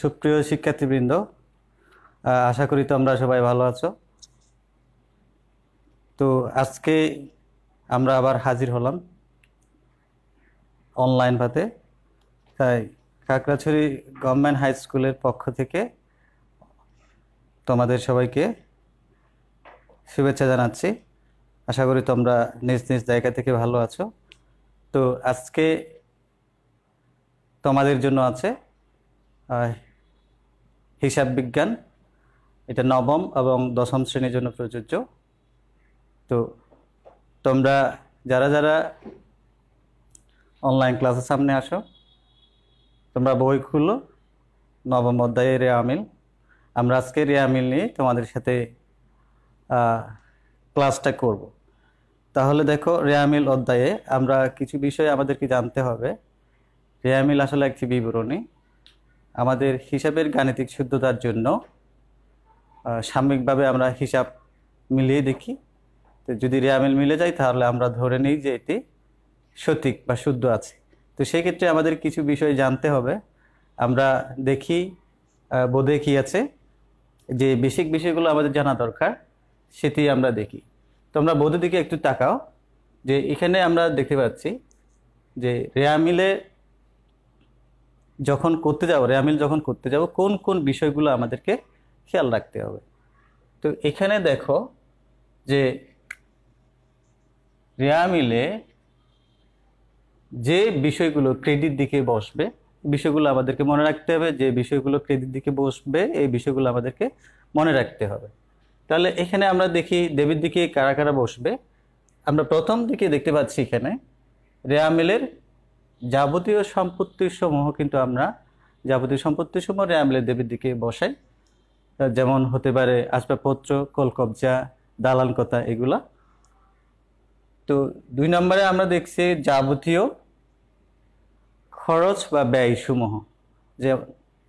সুপ্রিয় শিক্ষার্থীবৃন্দ আশা করি তোমরা সবাই ভালো আছো তো আজকে আমরা আবার হাজির হলাম অনলাইন ভাতে তাই কাকড়াছড়ি গভর্নমেন্ট হাই স্কুলের পক্ষ থেকে তোমাদের সবাইকে শুভেচ্ছা জানাচ্ছি আশা করি তোমরা নিজ নিজ জায়গা থেকে ভালো আছো তো আজকে তোমাদের জন্য আছে হিসাব বিজ্ঞান এটা নবম এবং দশম শ্রেণীর জন্য প্রযোজ্য তো তোমরা যারা যারা অনলাইন ক্লাসের সামনে আসো তোমরা বই খুলো নবম অধ্যায়ে রেয়ামিল আমরা আজকে রেয়ামিল নিয়ে তোমাদের সাথে ক্লাসটা করব। তাহলে দেখো রেয়ামিল অধ্যায়ে আমরা কিছু বিষয়ে আমাদেরকে জানতে হবে রেয়ামিল আসলে একটি বিবরণী আমাদের হিসাবের গাণিতিক শুদ্ধতার জন্য সাময়িকভাবে আমরা হিসাব মিলিয়ে দেখি তো যদি রেয়ামিল মিলে যায় তাহলে আমরা ধরে নিই যে এটি সঠিক বা শুদ্ধ আছে তো সেক্ষেত্রে আমাদের কিছু বিষয় জানতে হবে আমরা দেখি বোধে কী আছে যে বেসিক বিষয়গুলো আমাদের জানা দরকার সেটি আমরা দেখি তো আমরা বোধের দিকে একটু তাকাও যে এখানে আমরা দেখতে পাচ্ছি যে রেয়ামিলের যখন করতে যাবো রেয়ামিল যখন করতে যাব কোন কোন বিষয়গুলো আমাদেরকে খেয়াল রাখতে হবে তো এখানে দেখো যে রেয়ামিলে যে বিষয়গুলো ক্রেডিট দিকে বসবে বিষয়গুলো আমাদেরকে মনে রাখতে হবে যে বিষয়গুলো ক্রেডিট দিকে বসবে এই বিষয়গুলো আমাদেরকে মনে রাখতে হবে তাহলে এখানে আমরা দেখি দেবীর দিকে কারা কারা বসবে আমরা প্রথম দিকে দেখতে পাচ্ছি এখানে রেয়ামিলের যাবতীয় সম্পত্তির সমূহ কিন্তু আমরা যাবতীয় সম্পত্তির সমূহ র্যামলে দেবীর দিকে বসাই যেমন হতে পারে আসবাবপত্র কলকবজা দালান কথা এগুলা তো দুই নম্বরে আমরা দেখছি যাবতীয় খরচ বা ব্যয়সমূহ যে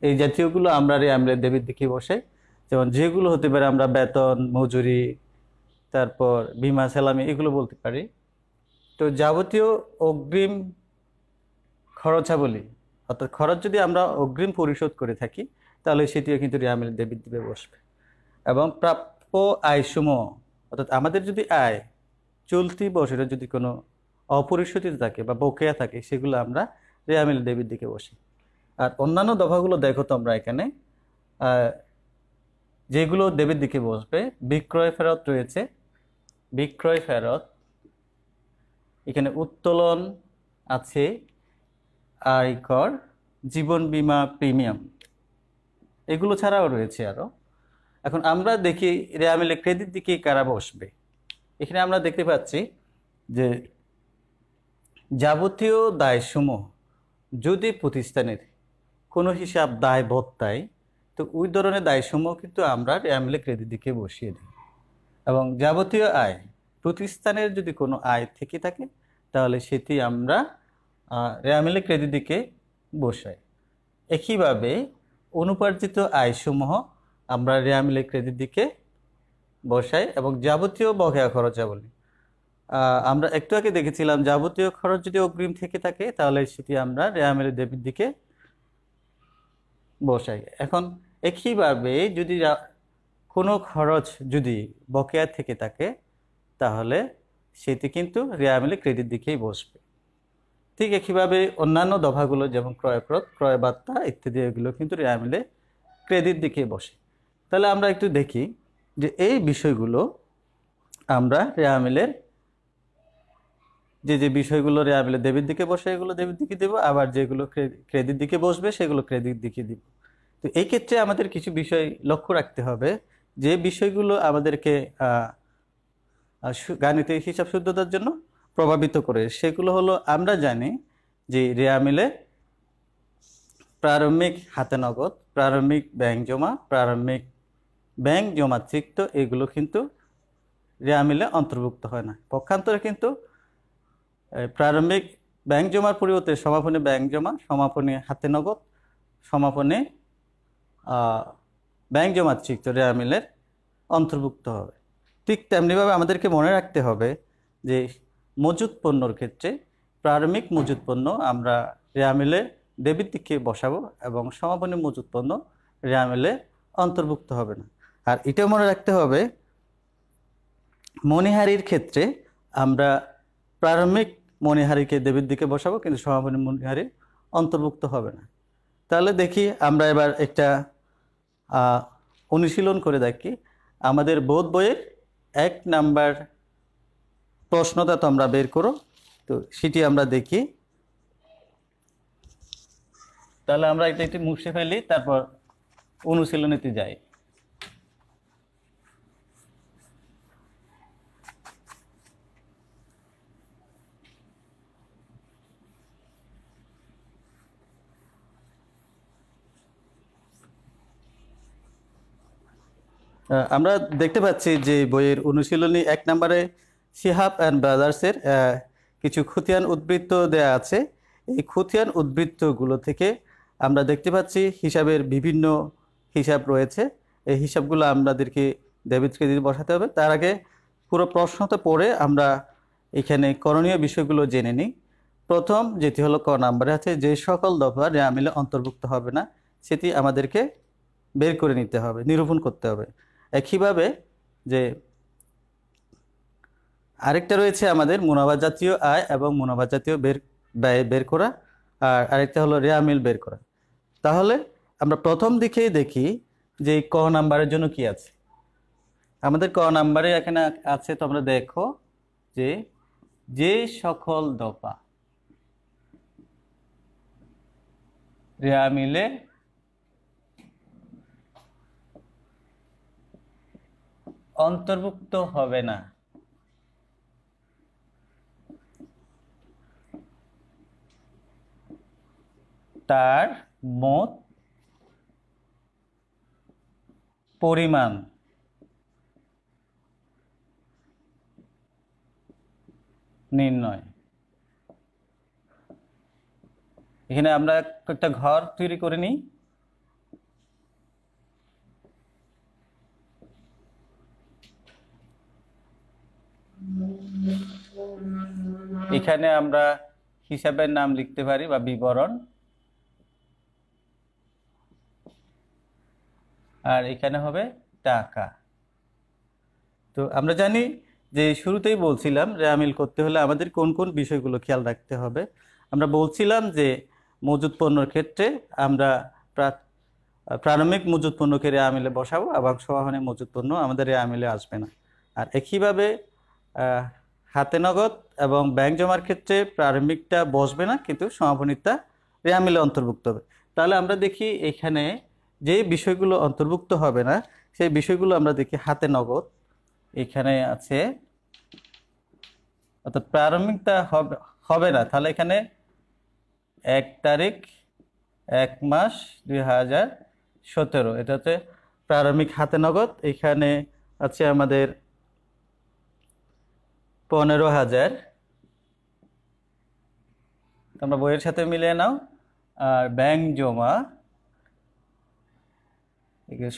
এই জাতীয়গুলো আমরা র্যামলে দেবীর দিকে বসাই যেমন যেগুলো হতে পারে আমরা বেতন মজুরি তারপর বিমা সেলামি এগুলো বলতে পারি তো যাবতীয় অগ্রিম খরচাবলী অর্থাৎ খরচ যদি আমরা অগ্রিম পরিশোধ করে থাকি তাহলে সেটিও কিন্তু রিয়ামিল দেবীদ্বীপে বসবে এবং প্রাপ্য আয়সমূহ অর্থাৎ আমাদের যদি আয় চলতি বছরে যদি কোনো অপরিশোধিত থাকে বা বকেয়া থাকে সেগুলো আমরা রেয়ামিল দেবীর দিকে বসি আর অন্যান্য দফাগুলো দেখো তোমরা এখানে যেগুলো দেবীর দিকে বসবে বিক্রয় ফেরত রয়েছে বিক্রয় ফেরত এখানে উত্তোলন আছে আয়কর জীবন বিমা প্রিমিয়াম এগুলো ছাড়াও রয়েছে আরও এখন আমরা দেখি রেয়ামিলে ক্রেডিট দিকে কারা বসবে এখানে আমরা দেখতে পাচ্ছি যে যাবতীয় দায়সমূহ যদি প্রতিষ্ঠানের কোনো হিসাব দায় বত্তায় তো ওই ধরনের দায়সমূহ কিন্তু আমরা রেয়ামিলে ক্রেডিট দিকে বসিয়ে দিই এবং যাবতীয় আয় প্রতিষ্ঠানের যদি কোনো আয় থেকে থাকে তাহলে সেটি আমরা রেয়ামিলে দিকে বসাই একইভাবে অনুপার্জিত আয়সমূহ আমরা রেয়ামিলে দিকে বসাই এবং যাবতীয় বকেয়া খরচাবলী আমরা একটু আগে দেখেছিলাম যাবতীয় খরচ যদি অগ্রিম থেকে থাকে তাহলে সেটি আমরা রেয়ামিলে দেবীর দিকে বসাই এখন একইভাবে যদি কোনো খরচ যদি বকেয়া থেকে থাকে তাহলে সেটি কিন্তু রেয়ামিলে ক্রেডিট দিকেই বসবে ঠিক একইভাবে অন্যান্য দফাগুলো যেমন ক্রয়প্রদ ক্রয়বার্তা ইত্যাদি এগুলো কিন্তু মিলে ক্রেডিট দিকে বসে তাহলে আমরা একটু দেখি যে এই বিষয়গুলো আমরা মিলের যে যে বিষয়গুলো মিলে দেবীর দিকে বসে এগুলো দেবীর দিকে দেবো আবার যেগুলো ক্রেডিট দিকে বসবে সেগুলো ক্রেডিট দিকে দিব তো এই ক্ষেত্রে আমাদের কিছু বিষয় লক্ষ্য রাখতে হবে যে বিষয়গুলো আমাদেরকে গাণিতিক হিসাব শুদ্ধতার জন্য প্রভাবিত করে সেগুলো হলো আমরা জানি যে রিয়া মিলে প্রারম্ভিক হাতে নগদ প্রারম্ভিক ব্যাংক জমা প্রারম্ভিক ব্যাংক জমা চিক্ত এগুলো কিন্তু রিয়া মিলে অন্তর্ভুক্ত হয় না পক্ষান্তরে কিন্তু প্রারম্ভিক ব্যাংক জমার পরিবর্তে সমাপনী ব্যাংক জমা সমাপনী হাতে নগদ সমাপনী ব্যাংক জমা চিক্ত রেয়া মিলের অন্তর্ভুক্ত হবে ঠিক তেমনিভাবে আমাদেরকে মনে রাখতে হবে যে মজুত পণ্যর ক্ষেত্রে প্রারম্ভিক মজুত পণ্য আমরা রেয়ামিলে দেবীর দিকে বসাবো এবং সমাপনী মজুত পণ্য রেয়ামিলে অন্তর্ভুক্ত হবে না আর এটা মনে রাখতে হবে মণিহারির ক্ষেত্রে আমরা প্রারম্ভিক মণিহারিকে দেবীর দিকে বসাবো কিন্তু সমাপনী মণিহারি অন্তর্ভুক্ত হবে না তাহলে দেখি আমরা এবার একটা অনুশীলন করে দেখি আমাদের বোধ বইয়ের এক নাম্বার প্রশ্নটা তোমরা বের করো তো সেটি আমরা দেখি তাহলে আমরা এটা একটু মুছে ফেলি তারপর অনুশীলনীতে যাই আমরা দেখতে পাচ্ছি যে বইয়ের অনুশীলনী এক নম্বরে শিহাব অ্যান্ড ব্রাদার্সের কিছু খুতিয়ান উদ্বৃত্ত দেয়া আছে এই খুতিয়ান উদ্বৃত্তগুলো থেকে আমরা দেখতে পাচ্ছি হিসাবের বিভিন্ন হিসাব রয়েছে এই হিসাবগুলো আমাদেরকে ডেবিট ক্রেডিট বসাতে হবে তার আগে পুরো প্রশ্নতে পড়ে আমরা এখানে করণীয় বিষয়গুলো জেনে নিই প্রথম যেটি হলো ক নাম্বারে আছে যে সকল দফা রেয়ামিলে অন্তর্ভুক্ত হবে না সেটি আমাদেরকে বের করে নিতে হবে নিরূপণ করতে হবে একইভাবে যে আরেকটা রয়েছে আমাদের মুনাফা জাতীয় আয় এবং মুনাফা জাতীয় বের ব্যয় বের করা আর আরেকটা হলো রেয়ামিল বের করা তাহলে আমরা প্রথম দিকেই দেখি যে ক নাম্বারের জন্য কি আছে আমাদের ক নাম্বারে এখানে আছে তোমরা দেখো যে যে সকল দফা রেয়ামিলে অন্তর্ভুক্ত হবে না তার মোট পরিমাণ নির্ণয় এখানে আমরা একটা ঘর তৈরি করে নিই এখানে আমরা হিসাবের নাম লিখতে পারি বা বিবরণ আর এখানে হবে টাকা তো আমরা জানি যে শুরুতেই বলছিলাম রেয়ামিল করতে হলে আমাদের কোন কোন বিষয়গুলো খেয়াল রাখতে হবে আমরা বলছিলাম যে মজুদ পণ্যর ক্ষেত্রে আমরা প্রারম্ভিক মজুদ পণ্যকে রেয়ামিলে বসাবো এবং সহানে মজুদ পণ্য আমাদের রেয়ামিলে আসবে না আর একইভাবে হাতে নগদ এবং ব্যাংক জমার ক্ষেত্রে প্রারম্ভিকটা বসবে না কিন্তু রে রেয়ামিলে অন্তর্ভুক্ত হবে তাহলে আমরা দেখি এখানে যে বিষয়গুলো অন্তর্ভুক্ত হবে না সেই বিষয়গুলো আমরা দেখি হাতে নগদ এখানে আছে অর্থাৎ প্রারম্ভিকতা হবে হবে না তাহলে এখানে এক তারিখ এক মাস দুই হাজার সতেরো এটা হচ্ছে প্রারম্ভিক হাতে নগদ এখানে আছে আমাদের পনেরো হাজার তোমরা বইয়ের সাথে মিলিয়ে নাও আর ব্যাংক জমা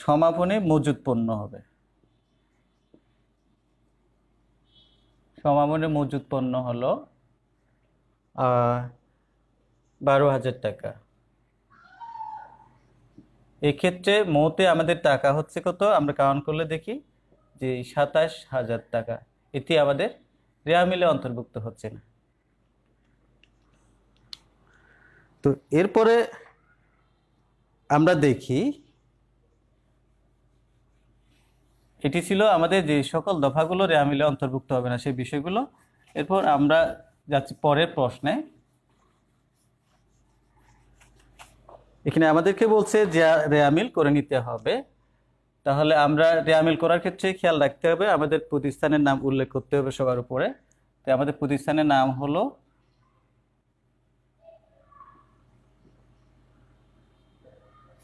সমাপনে মজুদ পণ্য হবে সমাপনে মজুদ পণ্য হলো বারো হাজার টাকা এক্ষেত্রে মোতে আমাদের টাকা হচ্ছে কত আমরা কাউন্ট করলে দেখি যে সাতাশ হাজার টাকা এটি আমাদের রেয়ামিলে অন্তর্ভুক্ত হচ্ছে না তো এরপরে আমরা দেখি এটি ছিল আমাদের যে সকল দফাগুলো রেহামিলে অন্তর্ভুক্ত হবে না সেই বিষয়গুলো এরপর আমরা যাচ্ছি পরের প্রশ্নে এখানে আমাদেরকে বলছে যে রেয়ামিল করে নিতে হবে তাহলে আমরা রেয়ামিল করার ক্ষেত্রে খেয়াল রাখতে হবে আমাদের প্রতিষ্ঠানের নাম উল্লেখ করতে হবে সবার উপরে তো আমাদের প্রতিষ্ঠানের নাম হলো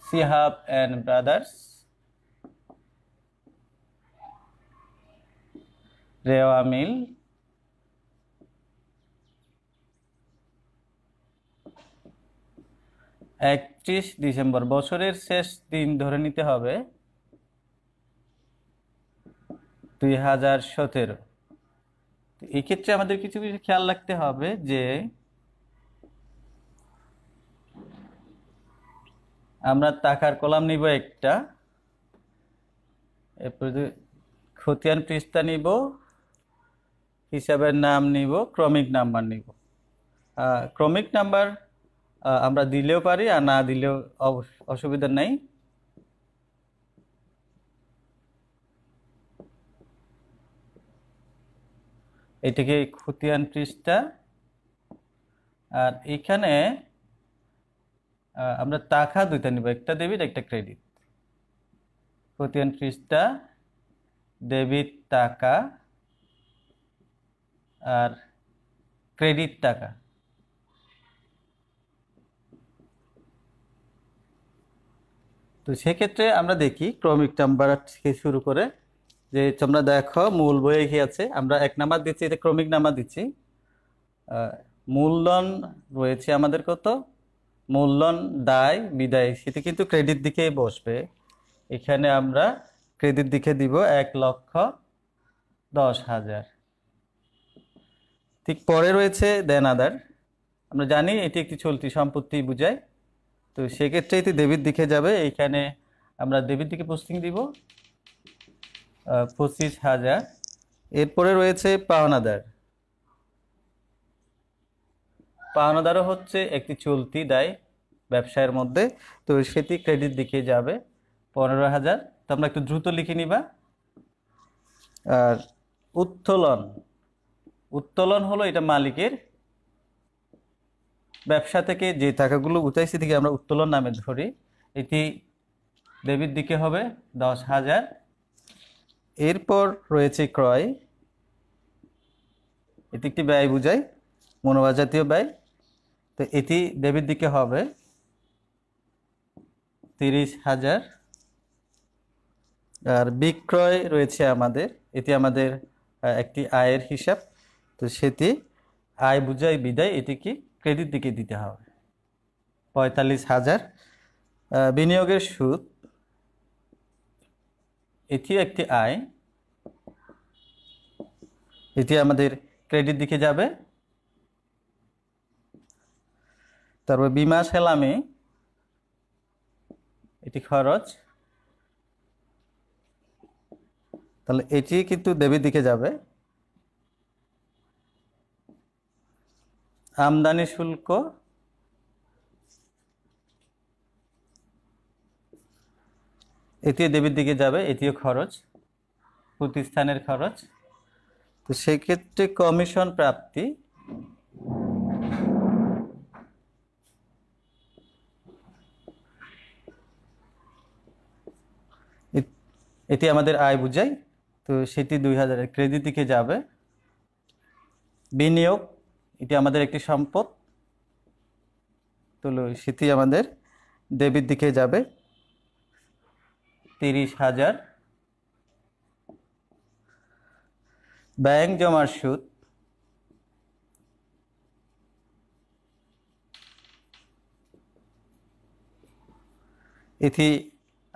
সিহাব অ্যান্ড ব্রাদার্স রেওয়া মিল একত্রিশ ডিসেম্বর বছরের শেষ দিন ধরে নিতে হবে দুই হাজার সতেরো এক্ষেত্রে আমাদের কিছু কিছু খেয়াল রাখতে হবে যে আমরা টাকার কলাম নিব একটা এরপর খতিয়ান পৃষ্ঠা নিব হিসাবের নাম নিব ক্রমিক নাম্বার নিব ক্রমিক নাম্বার আমরা দিলেও পারি আর না দিলেও অসুবিধা নেই এটাকে খুতিয়ান পৃষ্ঠা আর এখানে আমরা টাকা দুইটা নিব একটা ডেবিট একটা ক্রেডিট খুতিয়ান পৃষ্ঠা ডেবিট টাকা আর ক্রেডিট টাকা তো সেক্ষেত্রে আমরা দেখি ক্রমিক নাম্বার থেকে শুরু করে যে তোমরা দেখো মূল বইয়ে কি আছে আমরা এক নাম্বার দিচ্ছি এটা ক্রমিক নাম্বার দিচ্ছি মূলধন রয়েছে আমাদের কত মূলধন দায় বিদায় সেটি কিন্তু ক্রেডিট দিকেই বসবে এখানে আমরা ক্রেডিট দিকে দিব এক লক্ষ দশ হাজার ঠিক পরে রয়েছে দেন আদার আমরা জানি এটি একটি চলতি সম্পত্তি বুঝায় তো সেক্ষেত্রে এটি দেবীর দিকে যাবে এইখানে আমরা দেবীর দিকে পোস্টিং দিব পঁচিশ হাজার এরপরে রয়েছে পাওনাদার পাওনাদারও হচ্ছে একটি চলতি দায় ব্যবসায়ের মধ্যে তো সেটি ক্রেডিট দিকে যাবে পনেরো হাজার তো আমরা একটু দ্রুত লিখে নিবা আর উত্তোলন উত্তোলন হলো এটা মালিকের ব্যবসা থেকে যে টাকাগুলো উঠাইছে থেকে আমরা উত্তোলন নামে ধরি এটি দেবীর দিকে হবে দশ হাজার এরপর রয়েছে ক্রয় এটি একটি ব্যয় বুঝাই মনোবাজাতীয় ব্যয় তো এটি দেবীর দিকে হবে তিরিশ হাজার আর বিক্রয় রয়েছে আমাদের এটি আমাদের একটি আয়ের হিসাব তো সেটি আয় বুঝায় বিদায় এটিকে ক্রেডিট দিকে দিতে হবে পঁয়তাল্লিশ হাজার বিনিয়োগের সুদ এটি একটি আয় এটি আমাদের ক্রেডিট দিকে যাবে তারপর বিমা সেলামে এটি খরচ তাহলে এটি কিন্তু দেবীর দিকে যাবে আমদানি শুল্ক এটিও দেবীর দিকে যাবে এটিও খরচ প্রতিষ্ঠানের খরচ তো সেক্ষেত্রে কমিশন প্রাপ্তি এটি আমাদের আয় বুঝাই তো সেটি দুই হাজারের ক্রেডিট দিকে যাবে বিনিয়োগ এটি আমাদের একটি সম্পদ তুলো সেটি আমাদের দেবীর দিকে যাবে তিরিশ হাজার ব্যাংক জমার সুদ এটি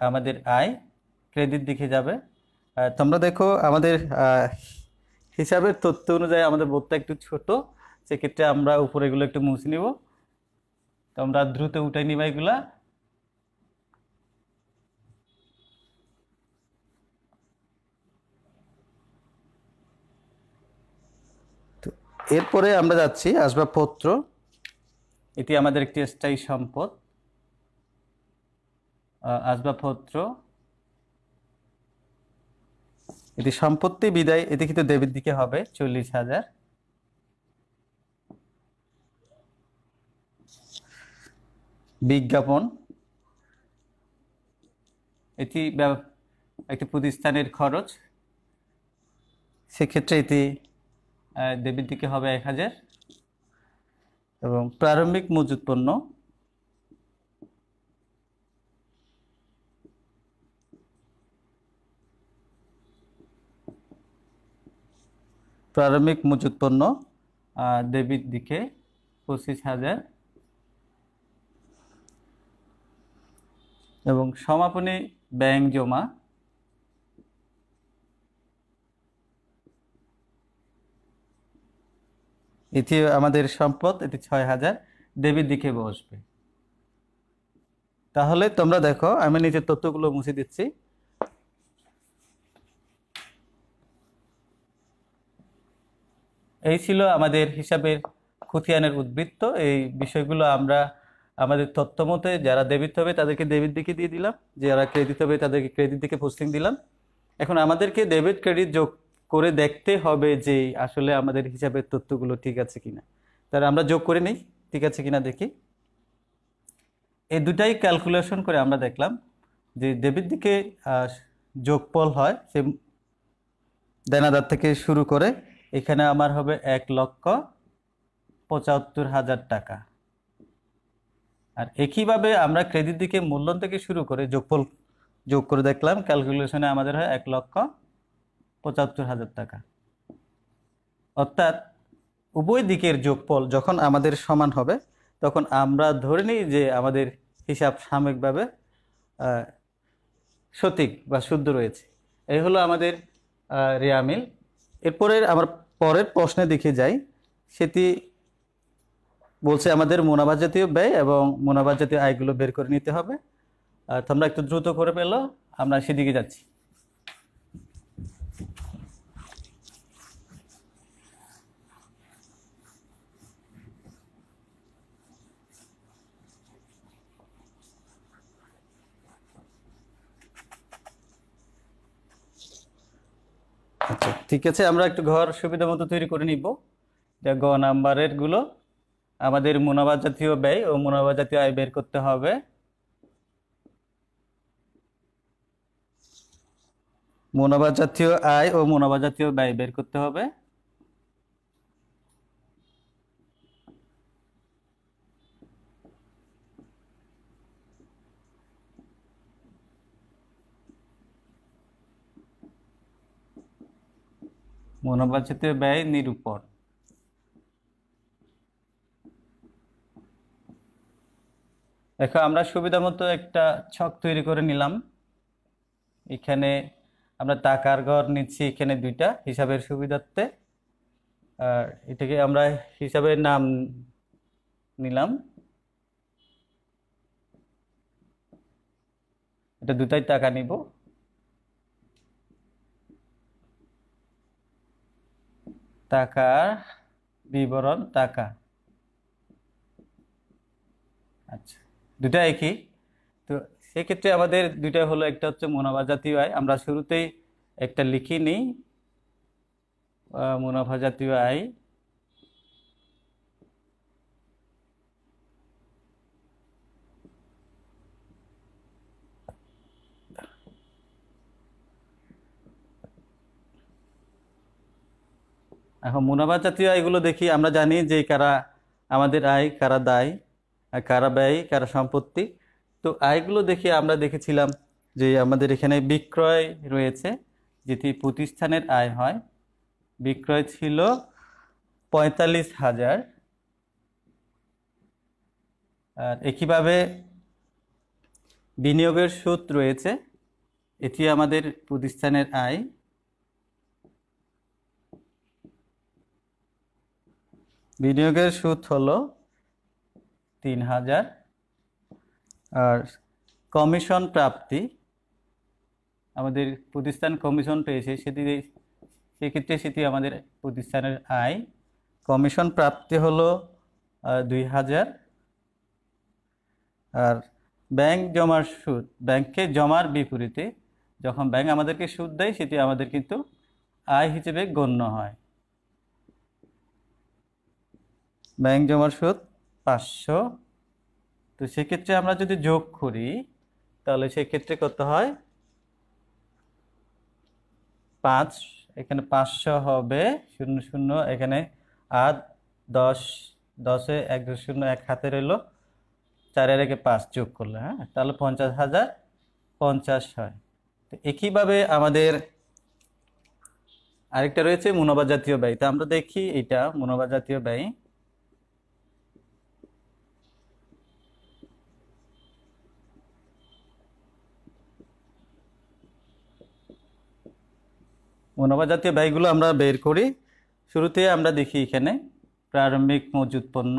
আমাদের আয় ক্রেডিট দিকে যাবে তোমরা দেখো আমাদের হিসাবের তথ্য অনুযায়ী আমাদের বোধটা একটু ছোট সেক্ষেত্রে আমরা উপরে এগুলো একটু মুছে নিব তো আমরা দ্রুত উঠাই নিব এগুলা এরপরে আমরা যাচ্ছি আসবাবপত্র এটি আমাদের একটি স্থায়ী সম্পদ আসবাবপত্র এটি সম্পত্তি বিদায় এটি কিন্তু দেবীর দিকে হবে চল্লিশ হাজার বিজ্ঞাপন এটি একটি প্রতিষ্ঠানের খরচ সেক্ষেত্রে এটি দিকে হবে এক হাজার এবং প্রারম্ভিক মজুত পণ্য প্রারম্ভিক মজুত পণ্য দেবীর দিকে পঁচিশ হাজার সমাপনী জমা এটি আমাদের সম্পদ এটি ছয় হাজার দেবীর দিকে বসবে তাহলে তোমরা দেখো আমি নিজের তথ্যগুলো মুছে দিচ্ছি এই ছিল আমাদের হিসাবের খুতিয়ানের উদ্বৃত্ত এই বিষয়গুলো আমরা আমাদের তথ্য মতে যারা ডেবিট হবে তাদেরকে ডেবিট দিকে দিয়ে দিলাম যারা ক্রেডিট হবে তাদেরকে ক্রেডিট দিকে পোস্টিং দিলাম এখন আমাদেরকে ডেবিট ক্রেডিট যোগ করে দেখতে হবে যে আসলে আমাদের হিসাবের তথ্যগুলো ঠিক আছে কিনা তাহলে আমরা যোগ করে নিই ঠিক আছে কিনা দেখি এই দুটাই ক্যালকুলেশন করে আমরা দেখলাম যে ডেবিট দিকে যোগফল হয় সে দেনাদার থেকে শুরু করে এখানে আমার হবে এক লক্ষ পঁচাত্তর হাজার টাকা আর একইভাবে আমরা ক্রেডিট দিকে মূল্যন থেকে শুরু করে যোগফল যোগ করে দেখলাম ক্যালকুলেশনে আমাদের হয় এক লক্ষ পঁচাত্তর হাজার টাকা অর্থাৎ উভয় দিকের যোগফল যখন আমাদের সমান হবে তখন আমরা ধরে নিই যে আমাদের হিসাব সাময়িকভাবে সঠিক বা শুদ্ধ রয়েছে এই হলো আমাদের রেয়ামিল এরপরের আমার পরের প্রশ্নের দিকে যাই সেটি বলছে আমাদের মুনাফা জাতীয় ব্যয় এবং মুনাফা জাতীয় আয়গুলো বের করে নিতে হবে আর তোমরা একটু দ্রুত করে পেল আমরা সেদিকে যাচ্ছি আচ্ছা ঠিক আছে আমরা একটু ঘর সুবিধা মতো তৈরি করে নিব যা গ নাম্বারের গুলো আমাদের মুনাফা জাতীয় ব্যয় ও মুনাফা জাতীয় আয় বের করতে হবে মুনাফা জাতীয় আয় ও মুনাফা জাতীয় ব্যয় বের করতে হবে মুনাফা জাতীয় ব্যয় নিরূপণ দেখো আমরা সুবিধা মতো একটা ছক তৈরি করে নিলাম এখানে আমরা টাকার ঘর নিচ্ছি এখানে দুইটা হিসাবের সুবিধার্থে আর এটাকে আমরা হিসাবের নাম নিলাম এটা দুটাই টাকা নিব টাকার বিবরণ টাকা আচ্ছা দুটা একই তো সেক্ষেত্রে আমাদের দুইটা হলো একটা হচ্ছে মুনাফা জাতীয় আয় আমরা শুরুতেই একটা লিখি নিই মুনাফা জাতীয় আয় এখন মুনাফা জাতীয় আয়গুলো দেখি আমরা জানি যে কারা আমাদের আয় কারা দায় হ্যাঁ, কারা ব্যয়ী কারা সম্পত্তি তো আয়গুলো দেখে আমরা দেখেছিলাম যে আমাদের এখানে বিক্রয় রয়েছে যেটি প্রতিষ্ঠানের আয় হয় বিক্রয় ছিল পঁয়তাল্লিশ হাজার আর একইভাবে বিনিয়োগের সুদ রয়েছে এটি আমাদের প্রতিষ্ঠানের আয় বিনিয়োগের সুদ হলো তিন হাজার আর কমিশন প্রাপ্তি আমাদের প্রতিষ্ঠান কমিশন পেয়েছে সেটি সেক্ষেত্রে সেটি আমাদের প্রতিষ্ঠানের আয় কমিশন প্রাপ্তি হল দুই হাজার আর ব্যাংক জমার সুদ ব্যাংকে জমার বিপরীতে যখন ব্যাংক আমাদেরকে সুদ দেয় সেটি আমাদের কিন্তু আয় হিসেবে গণ্য হয় ব্যাংক জমার সুদ পাঁচশো তো সেক্ষেত্রে আমরা যদি যোগ করি তাহলে সেক্ষেত্রে কত হয় পাঁচ এখানে পাঁচশো হবে শূন্য শূন্য এখানে আর দশ দশে এক শূন্য এক হাতে রইল চারে একে পাঁচ যোগ করলে হ্যাঁ তাহলে পঞ্চাশ হাজার পঞ্চাশ হয় তো একইভাবে আমাদের আরেকটা রয়েছে মুনবা জাতীয় ব্যয় তো আমরা দেখি এটা মুনাবা জাতীয় ব্যয় জাতীয় ব্যয়গুলো আমরা বের করি শুরুতে আমরা দেখি এখানে প্রারম্ভিক মজুদ পণ্য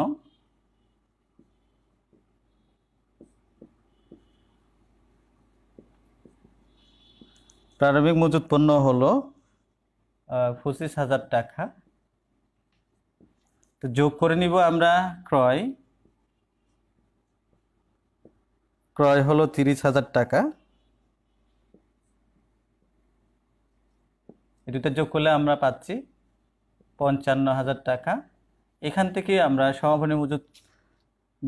প্রারম্ভিক মজুদ পণ্য হল পঁচিশ হাজার টাকা তো যোগ করে নিব আমরা ক্রয় ক্রয় হলো তিরিশ হাজার টাকা এই দুটা যোগ করলে আমরা পাচ্ছি পঞ্চান্ন হাজার টাকা এখান থেকে আমরা সমাপনী মজুদ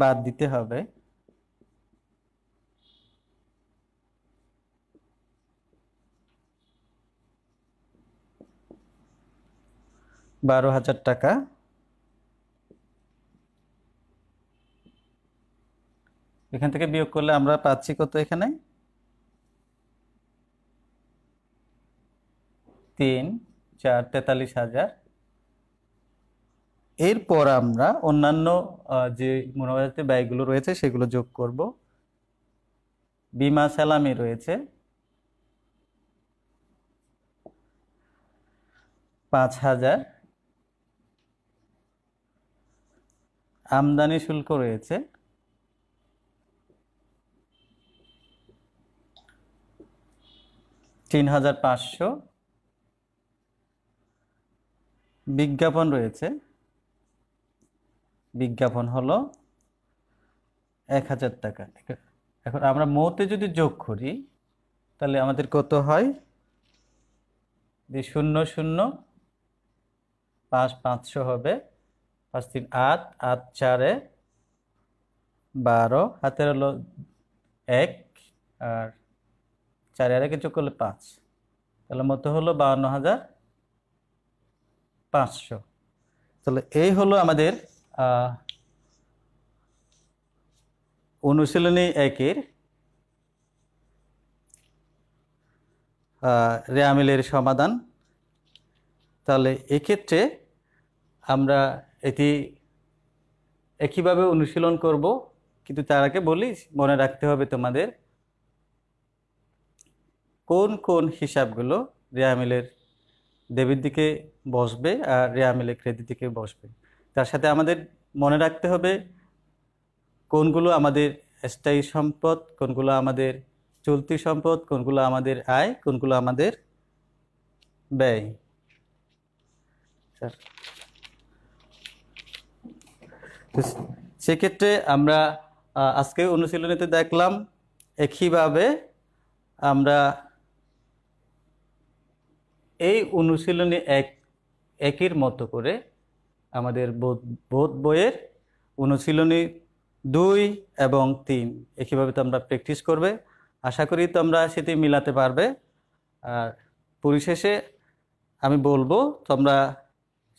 বাদ দিতে হবে বারো হাজার টাকা এখান থেকে বিয়োগ করলে আমরা পাচ্ছি কত এখানে তিন চার তেতাল্লিশ হাজার এরপর আমরা অন্যান্য যে মনোবাজাতে ব্যয়গুলো রয়েছে সেগুলো যোগ করব বিমা স্যালামি রয়েছে পাঁচ হাজার আমদানি শুল্ক রয়েছে তিন হাজার পাঁচশো বিজ্ঞাপন রয়েছে বিজ্ঞাপন হলো এক হাজার টাকা এখন আমরা মৌতে যদি যোগ করি তাহলে আমাদের কত হয় যে শূন্য শূন্য পাঁচ পাঁচশো হবে পাঁচ তিন আট আট চারে বারো হাতের হলো এক আর চারে আর একে যোগ করলে পাঁচ তাহলে মতো হলো বাহান্ন হাজার পাঁচশো তাহলে এই হলো আমাদের অনুশীলনী একের রেয়ামিলের সমাধান তাহলে এক্ষেত্রে আমরা এটি একইভাবে অনুশীলন করব কিন্তু তার আগে বলি মনে রাখতে হবে তোমাদের কোন কোন হিসাবগুলো রেয়ামিলের দেবীর দিকে বসবে আর রেয়া মিলে ক্রেদির দিকে বসবে তার সাথে আমাদের মনে রাখতে হবে কোনগুলো আমাদের স্থায়ী সম্পদ কোনগুলো আমাদের চলতি সম্পদ কোনগুলো আমাদের আয় কোনগুলো আমাদের ব্যয় স্যার সেক্ষেত্রে আমরা আজকে অনুশীলনীতে দেখলাম একইভাবে আমরা এই অনুশীলনী এক একের মতো করে আমাদের বোধ বোধ বইয়ের অনুশীলনী দুই এবং তিন একইভাবে তোমরা প্র্যাকটিস করবে আশা করি তোমরা সেটি মিলাতে পারবে আর পরিশেষে আমি বলবো তোমরা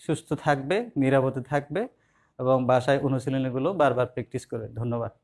সুস্থ থাকবে নিরাপদে থাকবে এবং বাসায় অনুশীলনীগুলো বারবার প্র্যাকটিস করে ধন্যবাদ